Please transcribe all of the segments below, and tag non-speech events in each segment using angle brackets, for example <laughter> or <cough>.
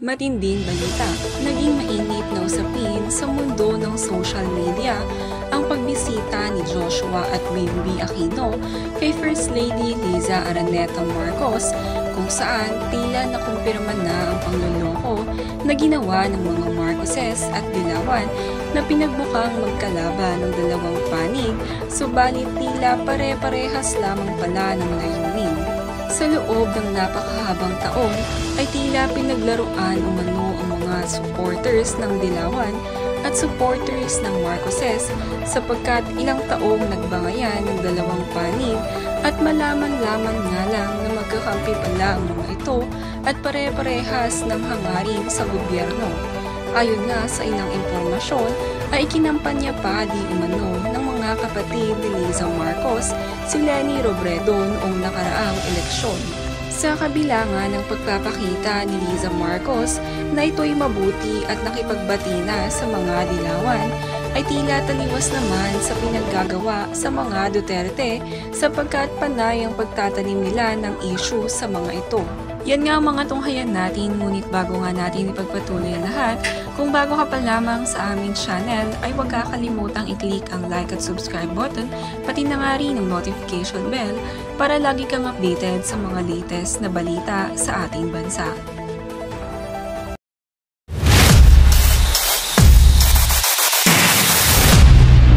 Matinding balita, naging mainit na usapin sa mundo ng social media ang pagbisita ni Joshua at Bimbi Aquino kay First Lady Liza Araneta Marcos kung saan tila nakumpirma na ang pangluloko na ginawa ng mga Marcoses at Dilawan na pinagbukang magkalaban ng dalawang panig subalit tila pare-parehas lamang pala ng layunin sa loob ng napakahabang taong ay tila pinaglaruan umano ang mga supporters ng Dilawan at supporters ng Marcoses sapagkat ilang taong nagbangayan ng dalawang panig at malaman-laman nga lang na magkakampi pala ang mga ito at pare-parehas ng hangarin sa gobyerno. Ayon nga sa ilang impormasyon ay ikinampanya pa di umano mga kapatid ni Liza Marcos si ni Robredo noong nakaraang eleksyon. Sa kabila nga ng pagpapakita ni Liza Marcos na ito'y mabuti at nakipagbati na sa mga dilawan, ay tila taliwas naman sa pinaggagawa sa mga Duterte sapagkat panay ang pagtatanim nila ng isyu sa mga ito. Yan nga mga tunghayan natin, ngunit bago nga natin ipagpatuloy lahat, kung bago ka pa lamang sa aming channel, ay huwag kakalimutang i-click ang like at subscribe button, pati na nga rin ang notification bell para lagi kang updated sa mga latest na balita sa ating bansa.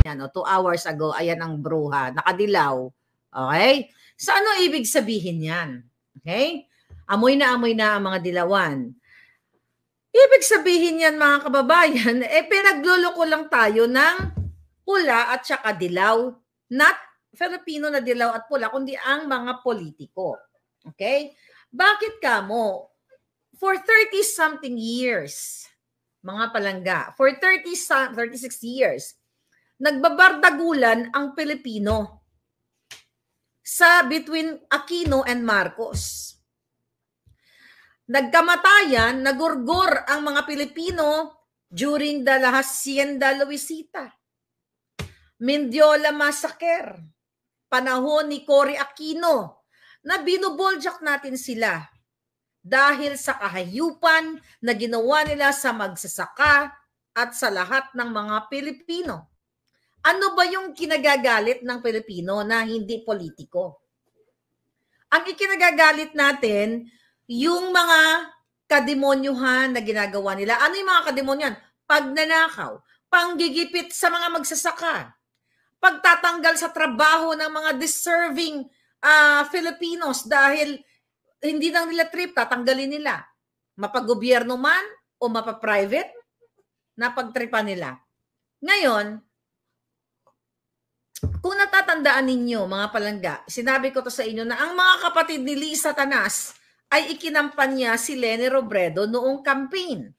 ano, two hours ago, ayan ang bruha, nakadilaw. Okay? So ano ibig sabihin yan? Okay? Amoy na amoy na ang mga dilawan. Ibig sabihin yan mga kababayan, <laughs> eh pinagluloko lang tayo ng pula at saka dilaw. Not Filipino na dilaw at pula, kundi ang mga politiko. Okay? Bakit ka mo? For 30-something years, mga palangga, for 30 36 years, nagbabardagulan ang Pilipino sa between Aquino and Marcos nagkamatayan, nagurgor ang mga Pilipino during the La Hacienda Luisita. Mendiola Massacre, panahon ni Cory Aquino, na binuboljak natin sila dahil sa kahayupan na ginawa nila sa magsasaka at sa lahat ng mga Pilipino. Ano ba yung kinagagalit ng Pilipino na hindi politiko? Ang ikinagagalit natin yung mga kademonyuhan na ginagawa nila. Ano yung mga kademonyan? Pagnanakaw, panggigipit sa mga magsasaka, pagtatanggal sa trabaho ng mga deserving uh, Filipinos dahil hindi lang nila trip, tatanggalin nila. Mapagobyerno man o mapaprivate, napagtripan nila. Ngayon, kung natatandaan ninyo, mga palangga, sinabi ko to sa inyo na ang mga kapatid ni Lisa Tanas, ay ikinampanya si Lenny Robredo noong campaign.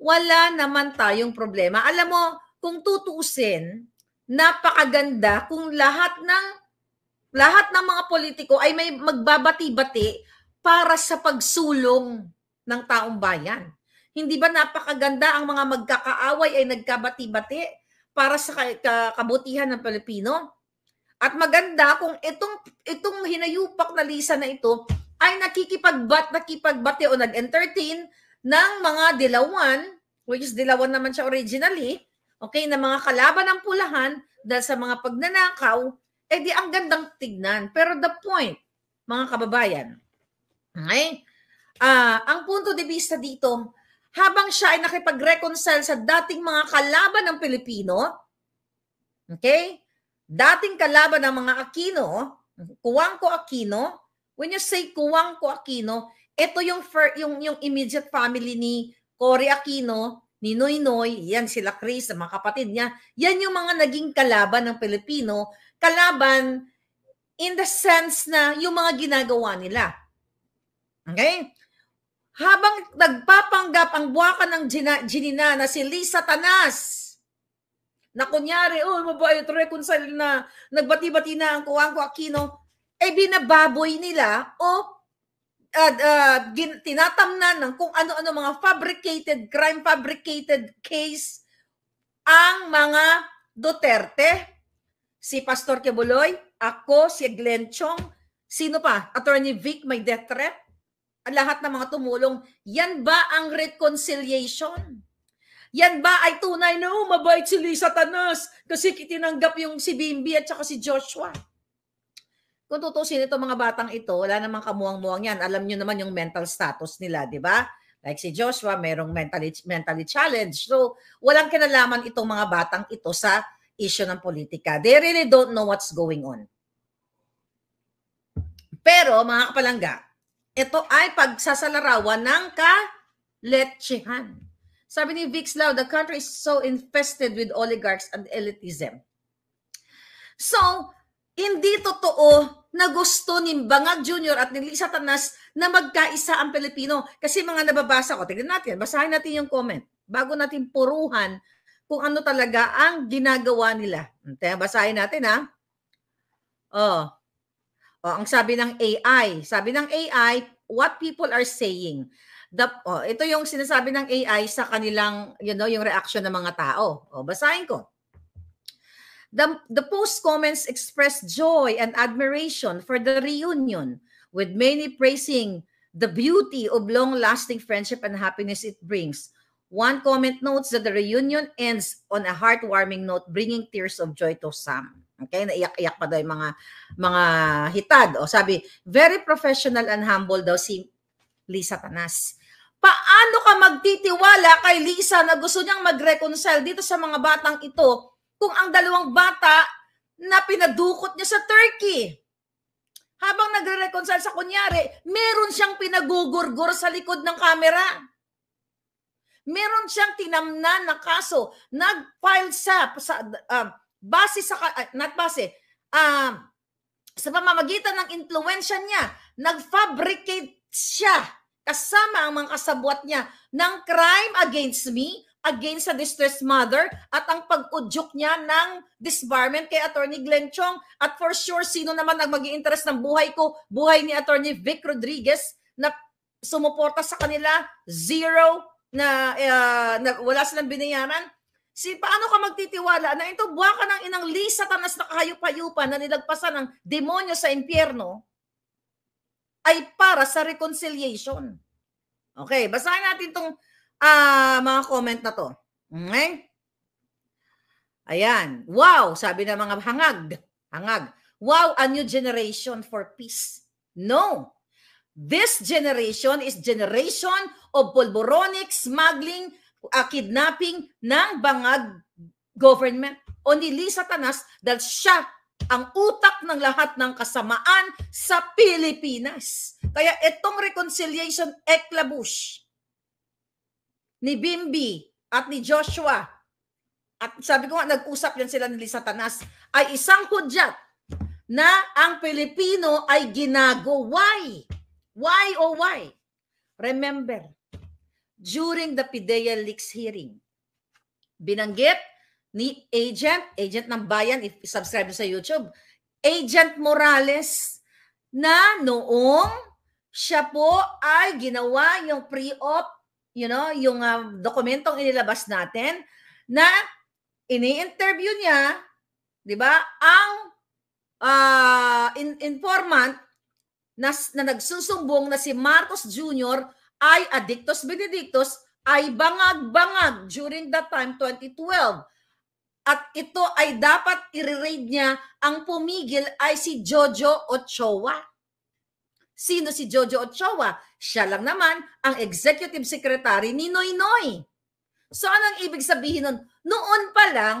Wala naman tayong problema. Alam mo, kung tutuusin, napakaganda kung lahat ng lahat ng mga politiko ay may magbabati-bati para sa pagsulong ng taong bayan. Hindi ba napakaganda ang mga magkakaaway ay nagkabati-bati para sa kabutihan ng Pilipino? At maganda kung itong itong hinayupak na lisa na ito ay nakikipagbat, nakikipagbati o nag-entertain ng mga dilawan, which is dilawan naman siya originally, okay, na mga kalaban ng pulahan dahil sa mga pagnanakaw, eh di ang gandang tignan. Pero the point, mga kababayan, okay, uh, ang punto de vista dito, habang siya ay nakipag-reconcile sa dating mga kalaban ng Pilipino, okay, dating kalaban ng mga Aquino, Kuwangko Aquino, When you say Kuwangko Aquino, ito yung, fir, yung, yung immediate family ni Cory Aquino, ni Noy Noy, yan sila Chris, mga kapatid niya. Yan yung mga naging kalaban ng Pilipino. Kalaban in the sense na yung mga ginagawa nila. Okay? Habang nagpapanggap ang buwakan ng Gina, Ginina na si Lisa Tanas, na kunyari, oh, mabait, reconcile na, nagbati-bati na ang kuwang ko Aquino, ay eh, binababoy nila o uh, uh, gin, tinatamnan ng kung ano-ano mga fabricated crime, fabricated case ang mga Duterte. Si Pastor Kebuloy, ako, si Glenn Chong, sino pa? Attorney Vic, may death threat? Lahat ng mga tumulong. Yan ba ang reconciliation? Yan ba ay tunay na, oh, mabait si Lisa Tanas kasi tinanggap yung si Bimbi at saka si Joshua? Kung tutusin ito mga batang ito, wala namang kamuang-muang yan. Alam nyo naman yung mental status nila, di ba? Like si Joshua, merong mentally, mentally challenged. So, walang kinalaman itong mga batang ito sa issue ng politika. They really don't know what's going on. Pero, mga kapalangga, ito ay pagsasalarawan ng kaletsihan. Sabi ni Vix Lau, the country is so infested with oligarchs and elitism. So, hindi totoo na gusto ni Bangag Jr. at ni Lisa Tanas na magkaisa ang Pilipino. Kasi mga nababasa ko, tignan natin, basahin natin yung comment bago natin puruhan kung ano talaga ang ginagawa nila. Kaya basahin natin ha. Oh. oh. Ang sabi ng AI, sabi ng AI, what people are saying. The, oh, ito yung sinasabi ng AI sa kanilang, you know, yung reaction ng mga tao. Oh, basahin ko. The, the post comments expressed joy and admiration for the reunion, with many praising the beauty of long-lasting friendship and happiness it brings. One comment notes that the reunion ends on a heartwarming note, bringing tears of joy to some. Okay, naiyak-iyak pa daw yung mga, mga hitad. O sabi, very professional and humble daw si Lisa Tanas. Paano ka magtitiwala kay Lisa na gusto niyang mag-reconcile dito sa mga batang ito kung ang dalawang bata na pinadukot niya sa Turkey. Habang nagre-reconcile sa kunyari, meron siyang pinagugurgur sa likod ng kamera. Meron siyang tinamnan na kaso, nag-file siya sa uh, base sa uh, not base, uh, sa pamamagitan ng impluwensya niya, nag-fabricate siya kasama ang mga kasabwat niya ng crime against me against sa distressed mother at ang pag-udyok niya ng disbarment kay Attorney Glenn Chong. At for sure, sino naman ang mag interest ng buhay ko? Buhay ni Attorney Vic Rodriguez na sumuporta sa kanila, zero na, uh, na wala silang binayaran. Si paano ka magtitiwala na ito buwa ka ng inang lisa tanas na kahayup-hayupan na nilagpasan ng demonyo sa impyerno ay para sa reconciliation. Okay, basahin natin tong uh, mga comment na to. Okay? Ayan. Wow, sabi ng mga hangag. Hangag. Wow, a new generation for peace. No. This generation is generation of polboronic, smuggling, uh, kidnapping ng bangag government o ni Satanas dahil siya ang utak ng lahat ng kasamaan sa Pilipinas. Kaya itong reconciliation eklabush ni Bimbi at ni Joshua, at sabi ko nga, nag-usap yan sila ni Satanas, ay isang hudyat na ang Pilipino ay ginago. Why? Why oh why? Remember, during the Pidea Leaks hearing, binanggit ni agent, agent ng bayan, if subscribe sa YouTube, Agent Morales na noong siya po ay ginawa yung pre-op you know, yung uh, dokumentong inilabas natin na ini-interview niya, 'di ba? Ang uh, in- informant na, na nagsusumbong na si Marcos Jr. ay addictus Benedictos ay bangag-bangag during that time 2012. At ito ay dapat i-raid niya ang pumigil ay si Jojo Ochoa. Sino si Jojo Ochoa? Siya lang naman ang executive secretary ni Noy Noy. So anong ibig sabihin nun? Noon pa lang,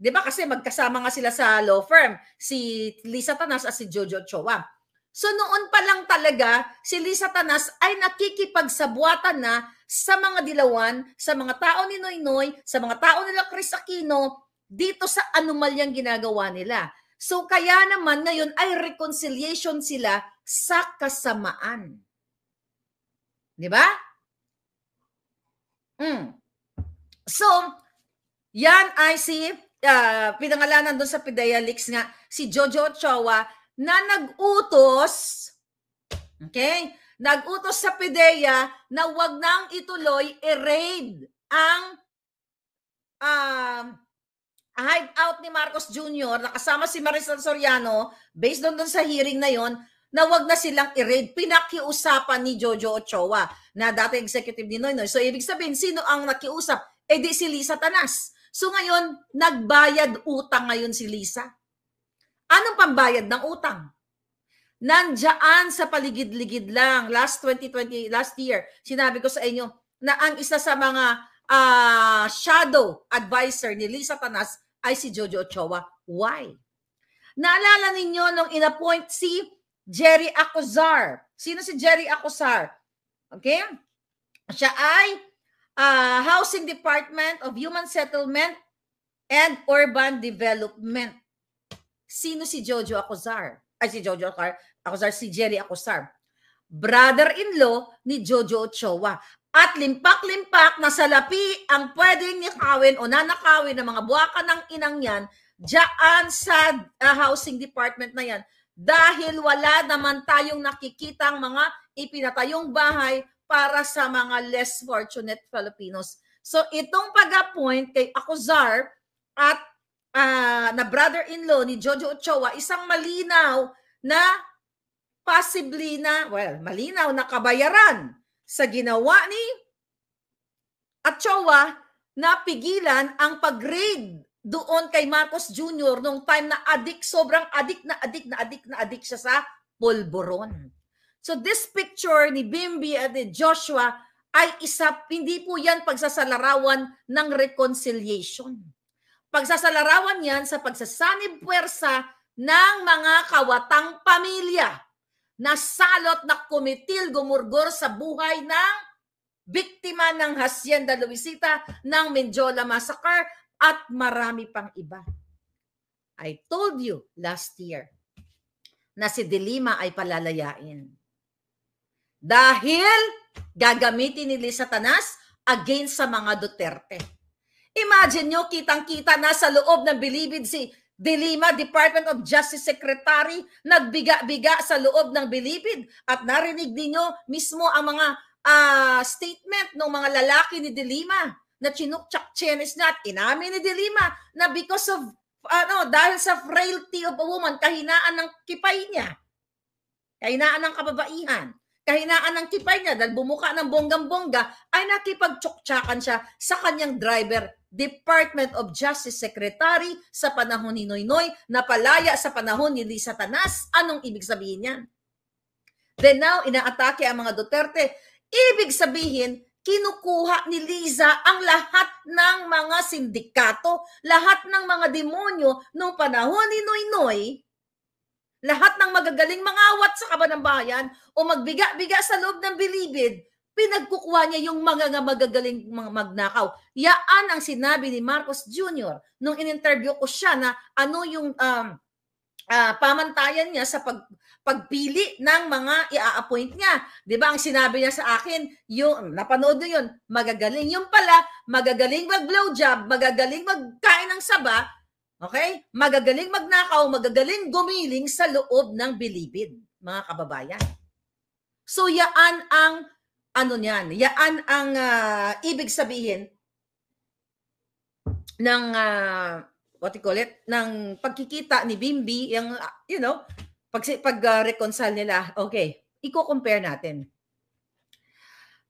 'di ba kasi magkasama nga sila sa law firm, si Lisa Tanas at si Jojo Ochoa. So noon pa lang talaga si Lisa Tanas ay nakikipagsabuatan na sa mga dilawan, sa mga tao ni Noy Noy, sa mga tao nila Chris Aquino dito sa anomalyang ginagawa nila. So kaya naman ngayon ay reconciliation sila sa kasamaan. 'Di ba? Mm. So, yan ay si uh, pinangalanan doon sa Pidayalix nga si Jojo Ochoa na nag-utos okay? Nag-utos sa PIDEA na wag nang ituloy i-raid ang um, uh, hideout ni Marcos Jr. na kasama si Marisol Soriano based doon, doon sa hearing na yon na wag na silang i-raid. Pinakiusapan ni Jojo Ochoa na dati executive ni Noynoy. So ibig sabihin, sino ang nakiusap? E di si Lisa Tanas. So ngayon, nagbayad utang ngayon si Lisa. Anong pambayad ng utang? Nandiyan sa paligid-ligid lang. Last 2020, last year, sinabi ko sa inyo na ang isa sa mga uh, shadow advisor ni Lisa Tanas ay si Jojo Ochoa. Why? Naalala ninyo nung inappoint si Jerry Acuzar. Sino si Jerry Acuzar? Okay? Siya ay uh, Housing Department of Human Settlement and Urban Development. Sino si Jojo Acuzar? Ay, si Jojo Acuzar. Acuzar si Jerry Acuzar. Brother-in-law ni Jojo Ochoa. At limpak-limpak na salapi ang pwedeng nikawin o nanakawin ng mga buwakan ng inang yan diyan sa uh, housing department na yan dahil wala naman tayong nakikitang mga ipinatayong bahay para sa mga less fortunate Filipinos. So itong pag-appoint kay Akuzar at uh, na brother-in-law ni Jojo Ochoa, isang malinaw na possibly na, well, malinaw na kabayaran sa ginawa ni Ochoa na pigilan ang pag-raid doon kay Marcos Jr. nung time na adik, sobrang adik na adik na adik na adik siya sa polboron. So this picture ni Bimbi at ni Joshua ay isa, hindi po yan pagsasalarawan ng reconciliation. Pagsasalarawan yan sa pagsasanib puwersa ng mga kawatang pamilya na salot na kumitil gumurgor sa buhay ng biktima ng Hacienda Luisita ng Menjola Massacre at marami pang iba. I told you last year na si Dilima ay palalayain. Dahil gagamitin ni Lisatanas against sa mga Duterte. Imagine nyo, kitang-kita na sa loob ng bilibid si Dilima, Department of Justice Secretary, nagbiga-biga sa loob ng bilibid at narinig din nyo mismo ang mga uh, statement ng mga lalaki ni Dilima na Chinook Chuck Chenes na inamin ni De na because of ano, dahil sa frailty of a woman, kahinaan ng kipay niya. Kahinaan ng kababaihan. Kahinaan ng kipay niya dahil bumuka ng bonggang-bongga ay nakipagtsuktsakan siya sa kanyang driver Department of Justice Secretary sa panahon ni Noynoy na palaya sa panahon ni Lisa Tanas. Anong ibig sabihin niyan? Then now, inaatake ang mga Duterte. Ibig sabihin, kinukuha ni Liza ang lahat ng mga sindikato, lahat ng mga demonyo nung panahon ni Noy Noy, lahat ng magagaling mga awat sa kaban ng bayan o magbiga-biga sa loob ng bilibid, pinagkukuha niya yung mga magagaling mga magnakaw. Yaan ang sinabi ni Marcos Jr. nung in-interview ko siya na ano yung um, uh, pamantayan niya sa pag, pagpili ng mga ia-appoint niya. 'Di ba? Ang sinabi niya sa akin, yung napanood niyo 'yun, magagaling yung pala, magagaling mag-blow job, magagaling magkain ng saba, okay? Magagaling magnakaw, magagaling gumiling sa loob ng bilibid, mga kababayan. So yaan ang ano niyan, yaan ang uh, ibig sabihin ng uh, what you call it, ng pagkikita ni Bimby, yung, ah, you know, pag, pag uh, reconcile nila, okay, i-compare natin.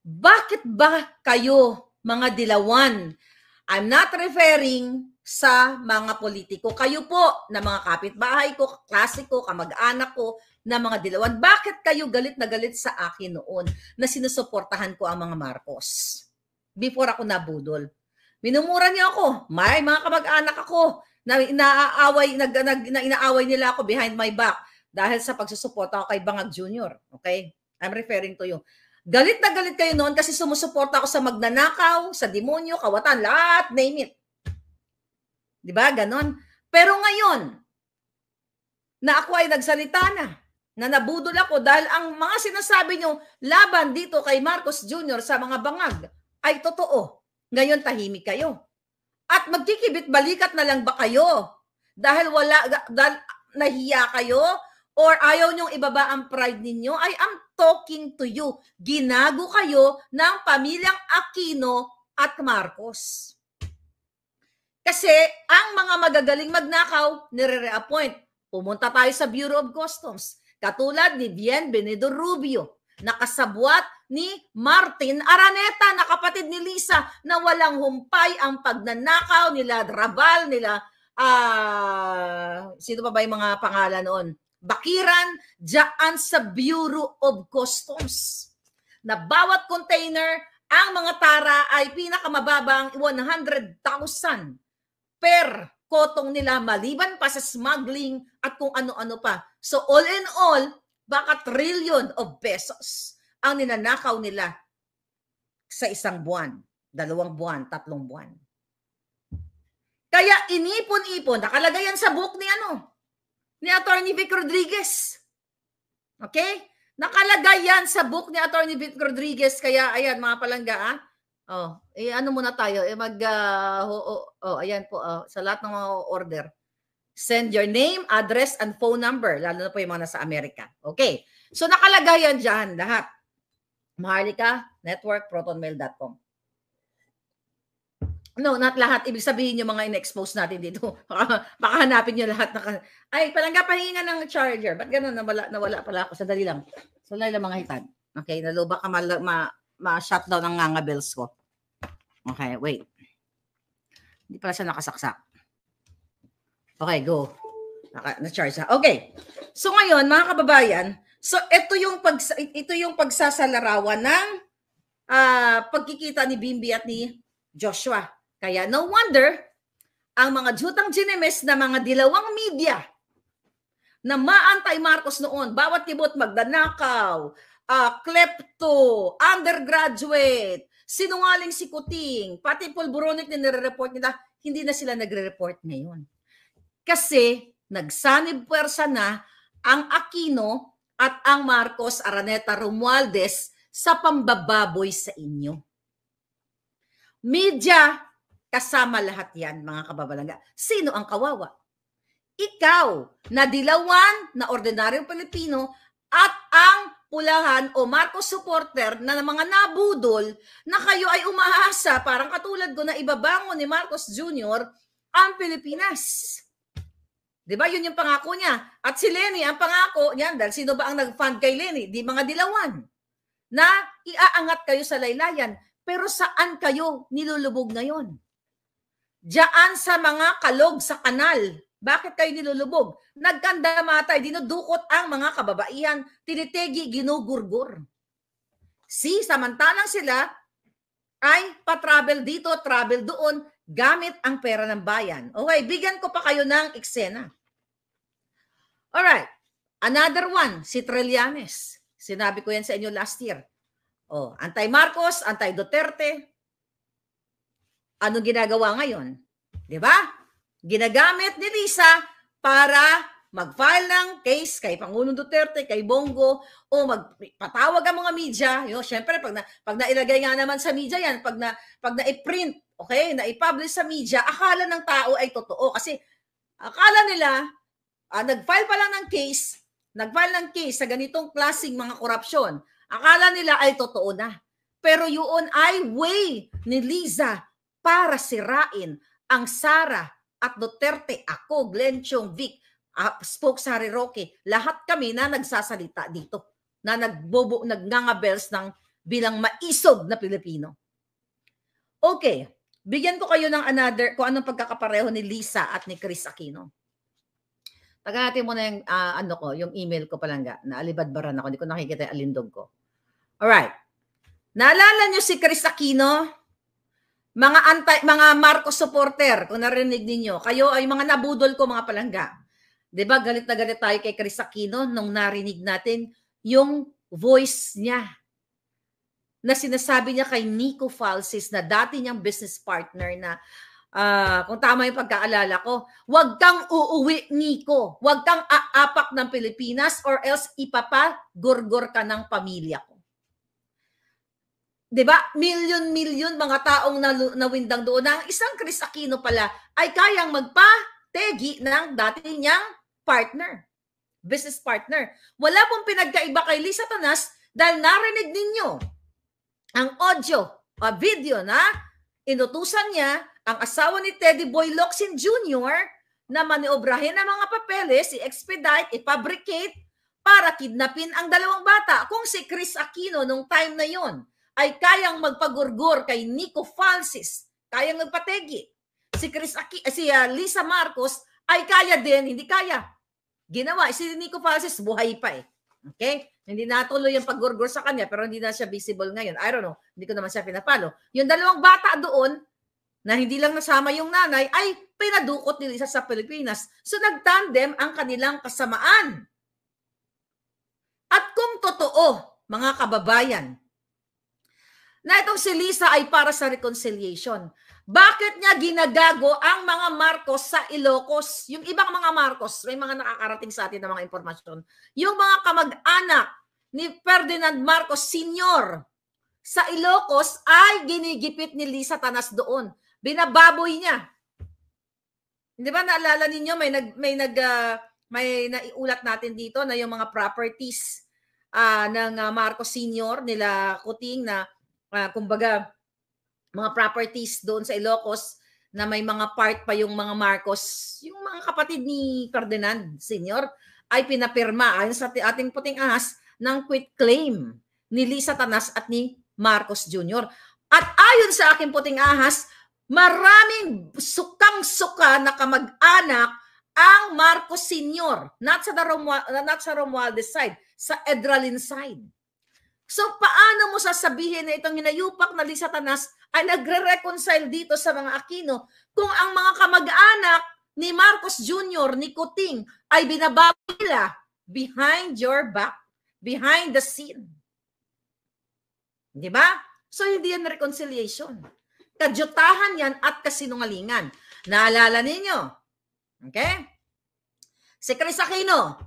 Bakit ba kayo, mga dilawan, I'm not referring sa mga politiko. Kayo po, na mga kapitbahay ko, klase ko, kamag-anak ko, na mga dilawan. Bakit kayo galit na galit sa akin noon na sinusuportahan ko ang mga Marcos? Before ako nabudol. Minumura niya ako. May mga kamag-anak ako na inaaway nag, nag na inaaway nila ako behind my back dahil sa pagsusuporta ako kay Bangag Jr. Okay? I'm referring to you. Galit na galit kayo noon kasi sumusuporta ako sa magnanakaw, sa demonyo, kawatan, lahat, name it. 'Di ba? Ganon. Pero ngayon, na ako ay nagsalita na, na nabudol ako dahil ang mga sinasabi niyo laban dito kay Marcos Jr. sa mga bangag ay totoo. Ngayon tahimik kayo. At magkikibit balikat na lang ba kayo? Dahil wala dahil nahiya kayo or ayaw niyong ibaba ang pride ninyo, I am talking to you. Ginago kayo ng pamilyang Aquino at Marcos. Kasi ang mga magagaling magnakaw, nire-reappoint. Pumunta tayo sa Bureau of Customs. Katulad ni Bien Benedor Rubio. Nakasabwat ni Martin Araneta na kapatid ni Lisa na walang humpay ang pagnanakaw nila Draval, nila uh, sino pa ba yung mga pangalan noon? Bakiran diyan sa Bureau of Customs na bawat container ang mga tara ay pinakamababang 100,000 per kotong nila maliban pa sa smuggling at kung ano-ano pa. So all in all, baka trillion of pesos ang ninanakaw nila sa isang buwan, dalawang buwan, tatlong buwan. Kaya inipon-ipon, nakalagay yan sa book ni ano, ni Attorney Vic Rodriguez. Okay? Nakalagay yan sa book ni Attorney Vic Rodriguez. Kaya ayan mga palangga, ah. Oh, eh, ano muna tayo? Eh, mag, uh, oh, oh, oh, ayan po, oh, sa lahat ng mga order Send your name, address, and phone number, lalo na po yung mga nasa Amerika. Okay. So nakalagay yan dyan lahat. Maharlika, network, protonmail.com. No, not lahat. Ibig sabihin yung mga in-expose natin dito. <laughs> Baka hanapin nyo lahat. Na Ay, palangga, pahinga ng charger. Ba't ganun? Nawala, nawala pala ako. Sandali lang. Sandali lang mga hitan. Okay, naluba ka ma-shutdown ma, ma, ma ng nganga bells ko. Okay, wait. Hindi pala siya nakasaksak. Okay, go. Naka, na-charge na. Okay. So ngayon, mga kababayan, so ito yung pag ito yung pagsasalarawan ng uh, pagkikita ni Bimbi at ni Joshua. Kaya no wonder ang mga jutang ginemes na mga dilawang media na maantay Marcos noon, bawat tibot magdanakaw, uh, ah, klepto, undergraduate, sinungaling Kuting, pati pulburonic na nire-report nila, hindi na sila nagre-report ngayon kasi nagsanib pwersa na ang Aquino at ang Marcos Araneta Romualdez sa pambababoy sa inyo. Media, kasama lahat yan mga kababalanga. Sino ang kawawa? Ikaw, na dilawan na ordinaryong Pilipino at ang pulahan o Marcos supporter na mga nabudol na kayo ay umaasa, parang katulad ko na ibabangon ni Marcos Jr. ang Pilipinas 'Di ba? 'Yun yung pangako niya. At si Lenny, ang pangako niyan, dahil sino ba ang nag-fund kay Lenny? Di mga dilawan. Na iaangat kayo sa laylayan, pero saan kayo nilulubog ngayon? Diyan sa mga kalog sa kanal. Bakit kayo nilulubog? Nagkandamatay, eh, dinudukot ang mga kababaihan, tinitegi, ginugurgur. Si, samantalang sila ay pa-travel dito, travel doon, gamit ang pera ng bayan. Okay, bigyan ko pa kayo ng eksena. All right. Another one, si Trillanes. Sinabi ko yan sa inyo last year. Oh, anti-Marcos, anti-Duterte. Ano ginagawa ngayon? 'Di ba? Ginagamit ni Lisa para mag-file ng case kay Pangulong Duterte, kay Bongo, o magpatawag ang mga media. Yo, syempre, pag, na, pag nailagay nga naman sa media yan, pag, na, pag na-print, okay, na-publish sa media, akala ng tao ay totoo. Kasi akala nila, uh, nag-file pa lang ng case, nag-file ng case sa ganitong klaseng mga korupsyon, akala nila ay totoo na. Pero yun ay way ni Liza para sirain ang Sara at Duterte, ako, Glenn Chong Vic, uh, spoke sa Roque, lahat kami na nagsasalita dito, na nagbobo, nagnangabels ng bilang maisog na Pilipino. Okay, bigyan ko kayo ng another, kung anong pagkakapareho ni Lisa at ni Chris Aquino. Tagalatin mo na yung uh, ano ko, yung email ko palangga. Naalibadbaran ako, hindi ko nakikita yung alindog ko. Alright. Naalala niyo si Chris Aquino? Mga anti, mga Marcos supporter, kung narinig niyo, kayo ay mga nabudol ko mga palangga. 'Di ba? Galit na galit tayo kay Chris Aquino nung narinig natin yung voice niya na sinasabi niya kay Nico Falsis na dati niyang business partner na Uh, kung tama yung pagkaalala ko, huwag kang uuwi, Nico. Huwag kang aapak ng Pilipinas or else ipapagurgor ka ng pamilya ko. 'di ba? Million-million mga taong nalu- nawindang doon na isang Chris Aquino pala ay kayang magpategi ng dati niyang partner, business partner. Wala pong pinagkaiba kay Lisa Tanas dahil narinig ninyo ang audio, o ah, video na inutusan niya ang asawa ni Teddy Boy Locsin Jr. na maniobrahin ang mga papeles, i-expedite, i-fabricate para kidnapin ang dalawang bata. Kung si Chris Aquino nung time na yon ay kayang magpagurgur kay Nico Falsis, kayang nagpategi. Si Chris Aqu- eh, si uh, Lisa Marcos ay kaya din, hindi kaya. Ginawa eh, si Nico Falsis buhay pa eh. Okay? Hindi natuloy yung paggurgur sa kanya pero hindi na siya visible ngayon. I don't know. Hindi ko naman siya pinapalo. Yung dalawang bata doon, na hindi lang nasama yung nanay ay pinadukot nila sa Pilipinas. So nagtandem ang kanilang kasamaan. At kung totoo, mga kababayan, na itong si Lisa ay para sa reconciliation, bakit niya ginagago ang mga Marcos sa Ilocos? Yung ibang mga Marcos, may mga nakakarating sa atin na mga impormasyon. Yung mga kamag-anak ni Ferdinand Marcos Sr. sa Ilocos ay ginigipit ni Lisa Tanas doon binababoy niya. Hindi ba naalala ninyo may nag may nag uh, may naiulat natin dito na yung mga properties uh, ng uh, ah, Marcos Senior nila Kuting na uh, kumbaga mga properties doon sa Ilocos na may mga part pa yung mga Marcos, yung mga kapatid ni Ferdinand Senior ay pinapirma ayon sa ating puting ahas ng quit claim ni Lisa Tanas at ni Marcos Jr. At ayon sa aking puting ahas, Maraming sukang-suka na kamag-anak ang Marcos Sr. Not sa, Romual, not sa Romualdez side, sa Edralin side. So paano mo sasabihin na itong hinayupak na Lisa ay nagre-reconcile dito sa mga Aquino kung ang mga kamag-anak ni Marcos Jr., ni Kuting, ay binabawi nila behind your back, behind the scene. Di ba? So hindi yan reconciliation. Kadyutahan yan at kasinungalingan. Naalala ninyo? Okay? Si Chris Aquino,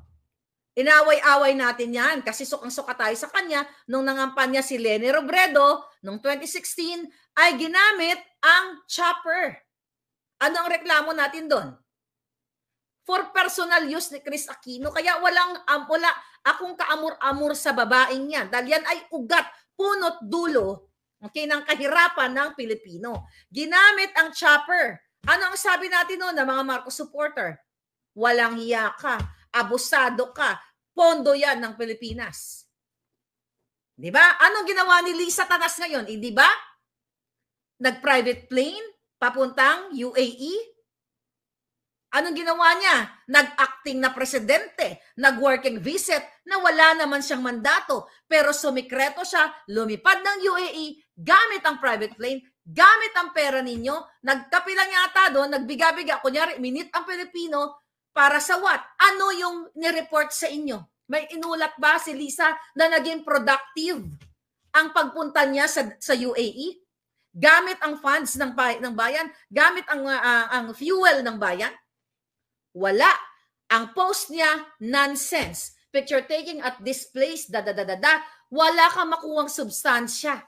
inaway-away natin yan kasi sukang-suka tayo sa kanya nung nangampanya si Lenny Robredo nung 2016 ay ginamit ang chopper. Ano ang reklamo natin doon? For personal use ni Chris Aquino. Kaya walang um, wala akong kaamur-amur sa babaeng yan. Dahil yan ay ugat, punot dulo okay, ng kahirapan ng Pilipino. Ginamit ang chopper. Ano ang sabi natin noon ng mga Marcos supporter? Walang hiya ka, abusado ka, pondo yan ng Pilipinas. Di ba? Anong ginawa ni Lisa Tanas ngayon? Eh, di ba? Nag-private plane, papuntang UAE, Anong ginawa niya? Nag-acting na presidente, nag-working visit, na wala naman siyang mandato, pero sumikreto siya, lumipad ng UAE, gamit ang private plane, gamit ang pera ninyo, nagkapi lang yata doon, nagbiga-biga, kunyari, minit ang Pilipino, para sa what? Ano yung nireport sa inyo? May inulat ba si Lisa na naging productive ang pagpunta niya sa, sa UAE? Gamit ang funds ng, ng bayan, gamit ang, uh, ang fuel ng bayan? Wala. Ang post niya, nonsense. Picture taking at this place, da da da da da. Wala kang makuwang substansya.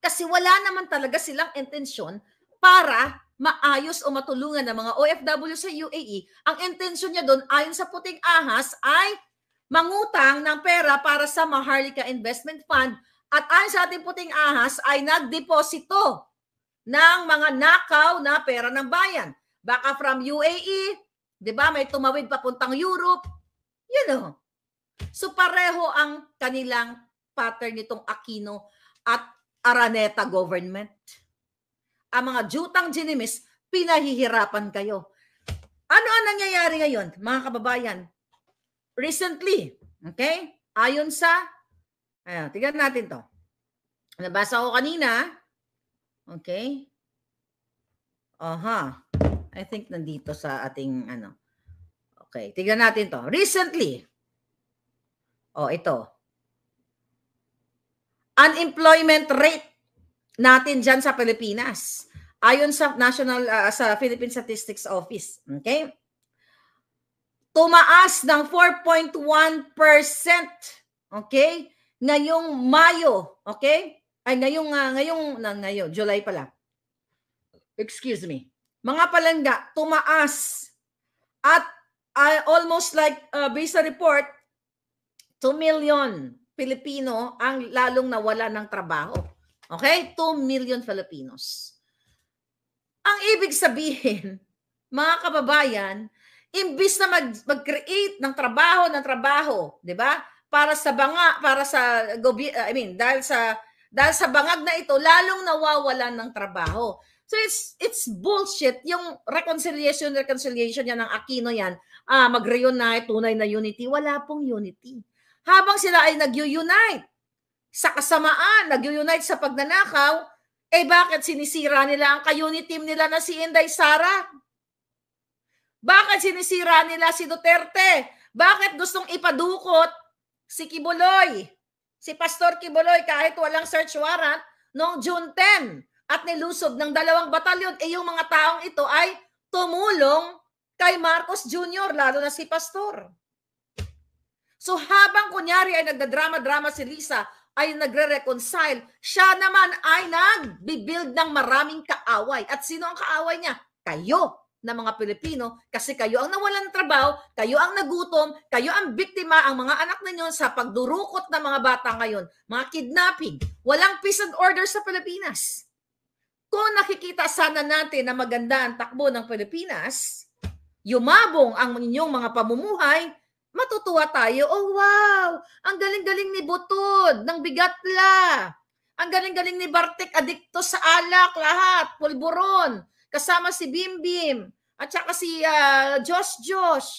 Kasi wala naman talaga silang intensyon para maayos o matulungan ng mga OFW sa UAE. Ang intensyon niya doon, ayon sa puting ahas, ay mangutang ng pera para sa Maharlika Investment Fund at ayon sa ating puting ahas ay nagdeposito ng mga nakaw na pera ng bayan. Baka from UAE, 'di ba? May tumawid papuntang Europe. You know. So pareho ang kanilang pattern nitong Aquino at Araneta government. Ang mga jutang ginimis, pinahihirapan kayo. Ano ang nangyayari ngayon, mga kababayan? Recently, okay? Ayon sa, ayun, tignan natin to. Nabasa ko kanina, okay? Aha. Uh-huh. I think nandito sa ating ano. Okay, tignan natin to. Recently. Oh, ito. Unemployment rate natin diyan sa Pilipinas. Ayon sa National uh, sa Philippine Statistics Office, okay? Tumaas ng 4.1%, okay? Ngayong Mayo, okay? Ay ngayong uh, ngayong na, ngayon, July pala. Excuse me mga palangga, tumaas. At uh, almost like uh, based report, 2 million Pilipino ang lalong nawala ng trabaho. Okay? 2 million Filipinos. Ang ibig sabihin, <laughs> mga kababayan, imbis na mag, mag-create ng trabaho ng trabaho, 'di ba? Para sa banga, para sa I mean, dahil sa dahil sa bangag na ito, lalong nawawalan ng trabaho. So it's it's bullshit yung reconciliation reconciliation yan ng Aquino yan. Ah, mag-reunite, tunay na unity. Wala pong unity. Habang sila ay nag-unite sa kasamaan, nag-unite sa pagnanakaw, eh bakit sinisira nila ang ka-unity nila na si Inday Sara? Bakit sinisira nila si Duterte? Bakit gustong ipadukot si Kibuloy? Si Pastor Kibuloy kahit walang search warrant noong June 10 at nilusob ng dalawang batalyon, eh yung mga taong ito ay tumulong kay Marcos Jr., lalo na si Pastor. So habang kunyari ay nagdadrama-drama si Lisa, ay nagre-reconcile, siya naman ay nagbibuild ng maraming kaaway. At sino ang kaaway niya? Kayo na mga Pilipino kasi kayo ang nawalan ng trabaho, kayo ang nagutom, kayo ang biktima, ang mga anak ninyo sa pagdurukot ng mga bata ngayon, mga kidnapping, walang peace and order sa Pilipinas. Kung nakikita sana natin na maganda ang takbo ng Pilipinas, yumabong ang inyong mga pamumuhay, matutuwa tayo, oh wow, ang galing-galing ni Butod, ng Bigatla, ang galing-galing ni Bartek, adikto sa alak, lahat, pulburon, kasama si Bimbim, at saka si uh, Josh Josh.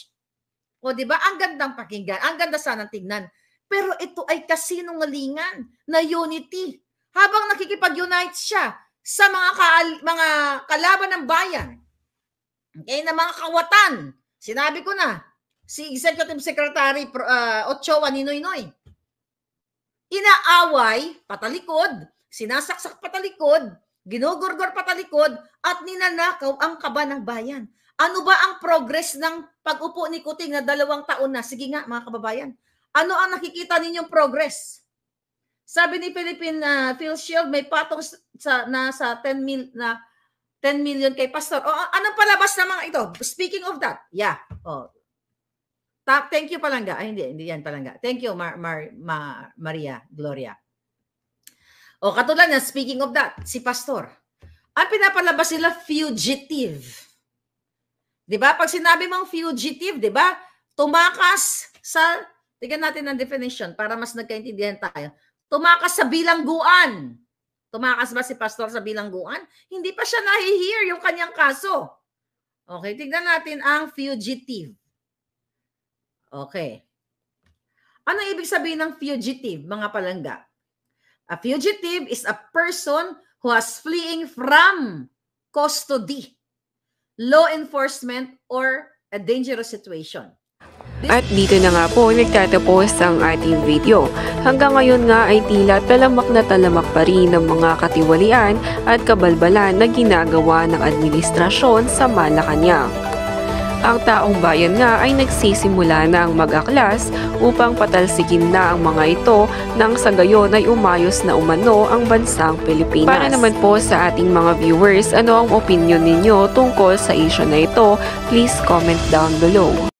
O di ba? Ang gandang pakinggan, ang ganda sana tingnan. Pero ito ay kasinungalingan na unity. Habang nakikipag-unite siya, sa mga kaal- mga kalaban ng bayan. Okay, eh, na mga kawatan. Sinabi ko na, si Executive Secretary uh, Ochoa ni Noynoy. Inaaway, patalikod, sinasaksak patalikod, ginugurgor patalikod, at ninanakaw ang kaba ng bayan. Ano ba ang progress ng pag-upo ni Kuting na dalawang taon na? Sige nga, mga kababayan. Ano ang nakikita ninyong progress? Sabi ni Philippine uh, Phil Shield, may patong sa, na sa 10 mil na 10 million kay pastor. O anong palabas na mga ito? Speaking of that, yeah. Oh. Ta- thank you palangga. Ay, hindi, hindi yan palangga. Thank you Mar, Mar, Mar Maria Gloria. O katulad na speaking of that, si pastor. Ang pinapalabas nila fugitive. 'Di ba? Pag sinabi mong fugitive, 'di ba? Tumakas sa Tingnan natin ang definition para mas nagkaintindihan tayo Tumakas sa bilangguan. Tumakas ba si pastor sa bilangguan? Hindi pa siya nahihear yung kanyang kaso. Okay, tignan natin ang fugitive. Okay. Ano ibig sabihin ng fugitive, mga palangga? A fugitive is a person who has fleeing from custody, law enforcement, or a dangerous situation. At dito na nga po nagtatapos ang ating video. Hanggang ngayon nga ay tila talamak na talamak pa rin ng mga katiwalian at kabalbalan na ginagawa ng administrasyon sa Malacanang. Ang taong bayan nga ay nagsisimula na ang mag-aklas upang patalsikin na ang mga ito nang sa gayon ay umayos na umano ang bansang Pilipinas. Para naman po sa ating mga viewers, ano ang opinion ninyo tungkol sa isyo na ito? Please comment down below.